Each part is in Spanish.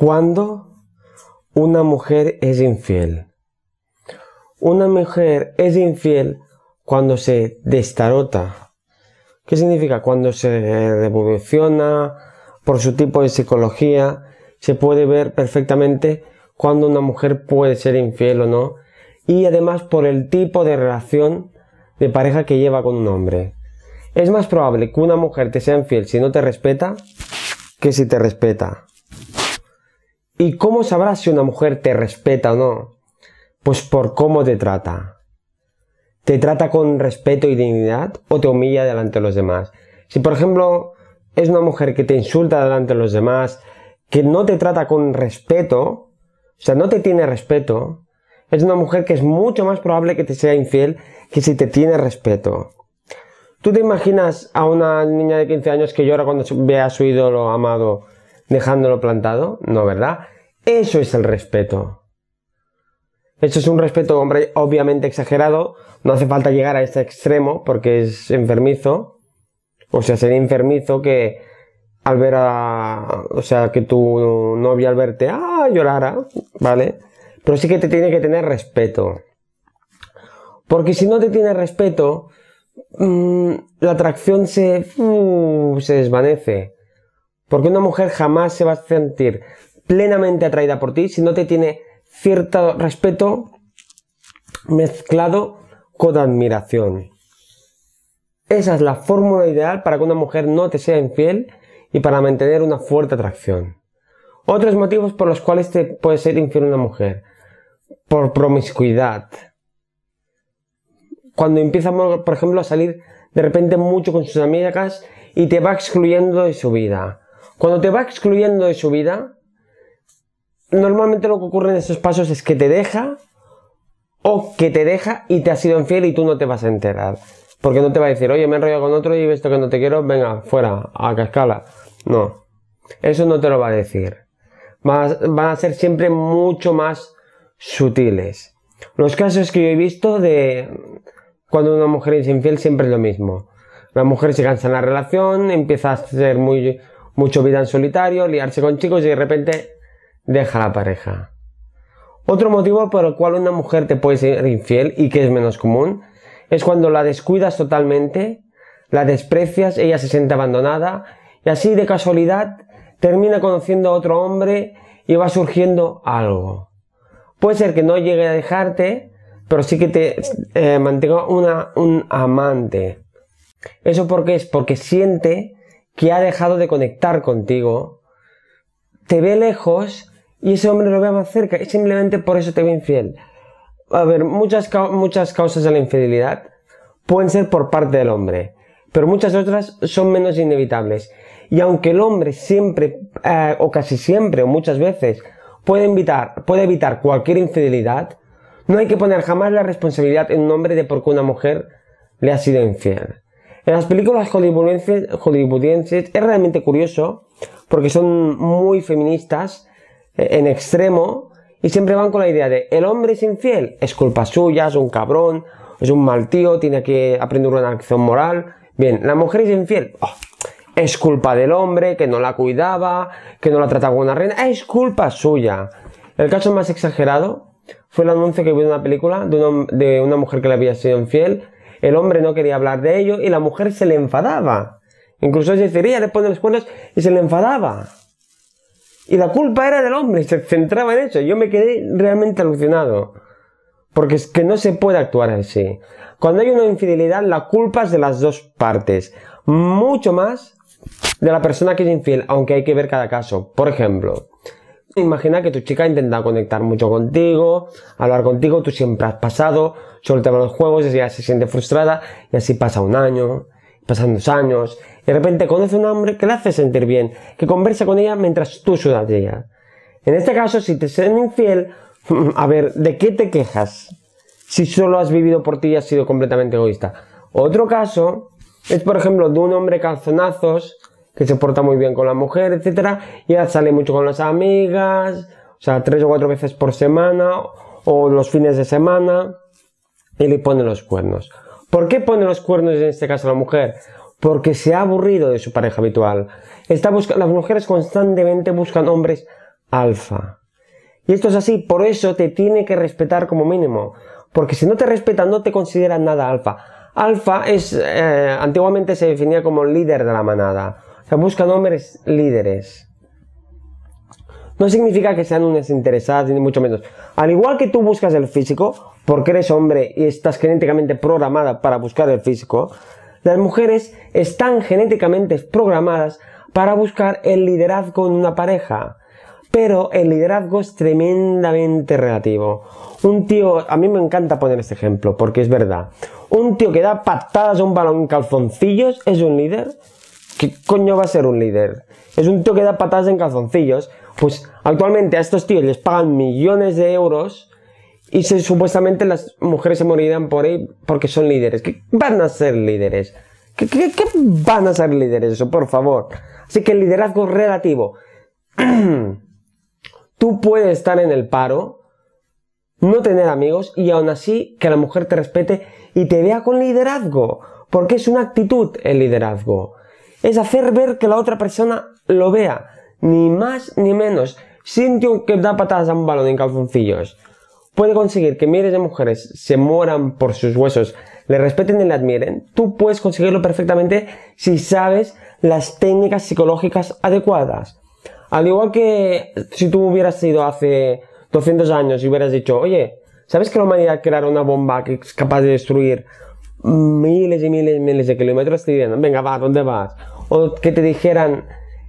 cuando una mujer es infiel. Una mujer es infiel cuando se destarota. ¿Qué significa? Cuando se revoluciona por su tipo de psicología, se puede ver perfectamente cuando una mujer puede ser infiel o no. Y además por el tipo de relación de pareja que lleva con un hombre. Es más probable que una mujer te sea infiel si no te respeta que si te respeta. ¿Y cómo sabrás si una mujer te respeta o no? Pues por cómo te trata. ¿Te trata con respeto y dignidad o te humilla delante de los demás? Si por ejemplo es una mujer que te insulta delante de los demás, que no te trata con respeto, o sea, no te tiene respeto, es una mujer que es mucho más probable que te sea infiel que si te tiene respeto. ¿Tú te imaginas a una niña de 15 años que llora cuando ve a su ídolo amado dejándolo plantado, no, ¿verdad? Eso es el respeto. Eso es un respeto, hombre, obviamente exagerado, no hace falta llegar a este extremo porque es enfermizo, o sea, sería enfermizo que al ver a, o sea, que tu novia al verte, ah, llorara, ¿vale? Pero sí que te tiene que tener respeto. Porque si no te tiene respeto, mm, la atracción se, uh, se desvanece. Porque una mujer jamás se va a sentir plenamente atraída por ti si no te tiene cierto respeto mezclado con admiración. Esa es la fórmula ideal para que una mujer no te sea infiel y para mantener una fuerte atracción. Otros motivos por los cuales te puede ser infiel una mujer. Por promiscuidad. Cuando empieza, por ejemplo, a salir de repente mucho con sus amigas y te va excluyendo de su vida. Cuando te va excluyendo de su vida, normalmente lo que ocurre en esos pasos es que te deja o que te deja y te ha sido infiel y tú no te vas a enterar. Porque no te va a decir, oye, me he enrollado con otro y he visto que no te quiero, venga, fuera, a cascala. No, eso no te lo va a decir. Van a ser siempre mucho más sutiles. Los casos que yo he visto de cuando una mujer es infiel siempre es lo mismo. La mujer se cansa en la relación, empieza a ser muy mucho vida en solitario, liarse con chicos y de repente deja la pareja. Otro motivo por el cual una mujer te puede ser infiel y que es menos común es cuando la descuidas totalmente, la desprecias, ella se siente abandonada y así de casualidad termina conociendo a otro hombre y va surgiendo algo. Puede ser que no llegue a dejarte, pero sí que te eh, mantenga un amante. ¿Eso por qué es? Porque siente que ha dejado de conectar contigo, te ve lejos y ese hombre lo ve más cerca y simplemente por eso te ve infiel. A ver, muchas, muchas causas de la infidelidad pueden ser por parte del hombre, pero muchas otras son menos inevitables. Y aunque el hombre siempre, eh, o casi siempre, o muchas veces, puede evitar, puede evitar cualquier infidelidad, no hay que poner jamás la responsabilidad en un hombre de por qué una mujer le ha sido infiel. En las películas hollywoodienses es realmente curioso porque son muy feministas eh, en extremo y siempre van con la idea de el hombre es infiel, es culpa suya, es un cabrón, es un mal tío, tiene que aprender una acción moral. Bien, la mujer es infiel. Oh, es culpa del hombre que no la cuidaba, que no la trataba como una reina. Es culpa suya. El caso más exagerado fue el anuncio que vi en una película de de una mujer que le había sido infiel el hombre no quería hablar de ello y la mujer se le enfadaba. Incluso se decía después de los cuernos y se le enfadaba. Y la culpa era del hombre, se centraba en eso. Yo me quedé realmente alucinado. Porque es que no se puede actuar así. Cuando hay una infidelidad, la culpa es de las dos partes. Mucho más de la persona que es infiel, aunque hay que ver cada caso. Por ejemplo, imagina que tu chica intenta conectar mucho contigo, hablar contigo, tú siempre has pasado sobre el tema de los juegos, ella se siente frustrada y así pasa un año, pasan dos años, y de repente conoce a un hombre que la hace sentir bien, que conversa con ella mientras tú sudas de ella. En este caso, si te sientes infiel, a ver, ¿de qué te quejas? Si solo has vivido por ti y has sido completamente egoísta. Otro caso es, por ejemplo, de un hombre calzonazos que se porta muy bien con la mujer, etcétera, y sale mucho con las amigas, o sea, tres o cuatro veces por semana, o los fines de semana, y le pone los cuernos. ¿Por qué pone los cuernos en este caso la mujer? Porque se ha aburrido de su pareja habitual. Está las mujeres constantemente buscan hombres alfa. Y esto es así, por eso te tiene que respetar como mínimo. Porque si no te respetan, no te consideran nada alfa. Alfa es, eh, antiguamente se definía como líder de la manada buscan hombres líderes. No significa que sean unas interesadas, ni mucho menos. Al igual que tú buscas el físico, porque eres hombre y estás genéticamente programada para buscar el físico, las mujeres están genéticamente programadas para buscar el liderazgo en una pareja. Pero el liderazgo es tremendamente relativo. Un tío, a mí me encanta poner este ejemplo, porque es verdad. Un tío que da patadas a un balón en calzoncillos es un líder. ¿Qué coño va a ser un líder? Es un tío que da patadas en calzoncillos. Pues actualmente a estos tíos les pagan millones de euros y supuestamente las mujeres se morirán por ahí porque son líderes. ¿Qué van a ser líderes? ¿Qué, qué van a ser líderes eso, por favor? Así que el liderazgo relativo. Tú puedes estar en el paro, no tener amigos y aún así que la mujer te respete y te vea con liderazgo. Porque es una actitud el liderazgo es hacer ver que la otra persona lo vea, ni más ni menos. sin que da patadas a un balón en calzoncillos puede conseguir que miles de mujeres se mueran por sus huesos, le respeten y le admiren, tú puedes conseguirlo perfectamente si sabes las técnicas psicológicas adecuadas. Al igual que si tú hubieras ido hace 200 años y hubieras dicho, oye, ¿sabes que la humanidad creará una bomba que es capaz de destruir miles y miles y miles de kilómetros te venga, va, ¿dónde vas? O que te dijeran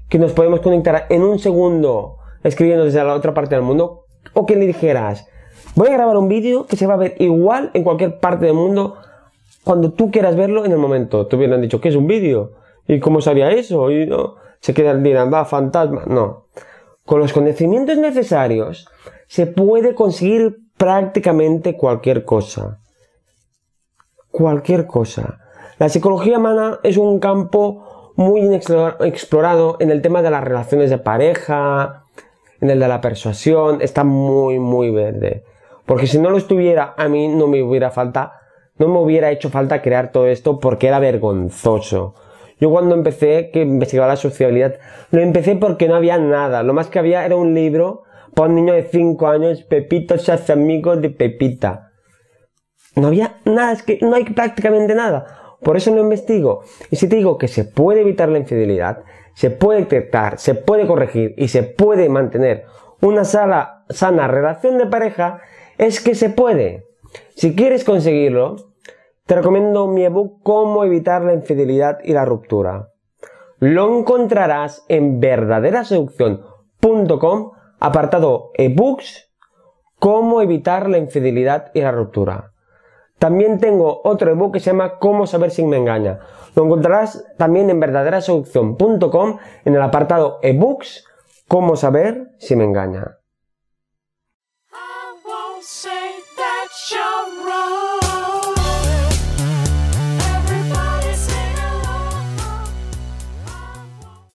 que nos podemos conectar en un segundo escribiendo desde la otra parte del mundo. O que le dijeras, voy a grabar un vídeo que se va a ver igual en cualquier parte del mundo cuando tú quieras verlo en el momento. Te hubieran dicho, que es un vídeo? ¿Y cómo sabía eso? Y no, se quedan, dirán, va, fantasma. No. Con los conocimientos necesarios se puede conseguir prácticamente cualquier cosa cualquier cosa. La psicología humana es un campo muy explorado en el tema de las relaciones de pareja, en el de la persuasión, está muy, muy verde. Porque si no lo estuviera, a mí no me hubiera falta, no me hubiera hecho falta crear todo esto porque era vergonzoso. Yo cuando empecé que investigaba la sociabilidad, lo empecé porque no había nada. Lo más que había era un libro para un niño de 5 años, Pepito se hace amigo de Pepita. No había nada, es que no hay prácticamente nada. Por eso no investigo. Y si te digo que se puede evitar la infidelidad, se puede detectar, se puede corregir y se puede mantener una sana, sana relación de pareja, es que se puede. Si quieres conseguirlo, te recomiendo mi ebook Cómo evitar la infidelidad y la ruptura. Lo encontrarás en verdaderaseducción.com, apartado ebooks, Cómo evitar la infidelidad y la ruptura. También tengo otro ebook que se llama Cómo saber si me engaña. Lo encontrarás también en verdaderaseducción.com en el apartado ebooks, Cómo saber si me engaña.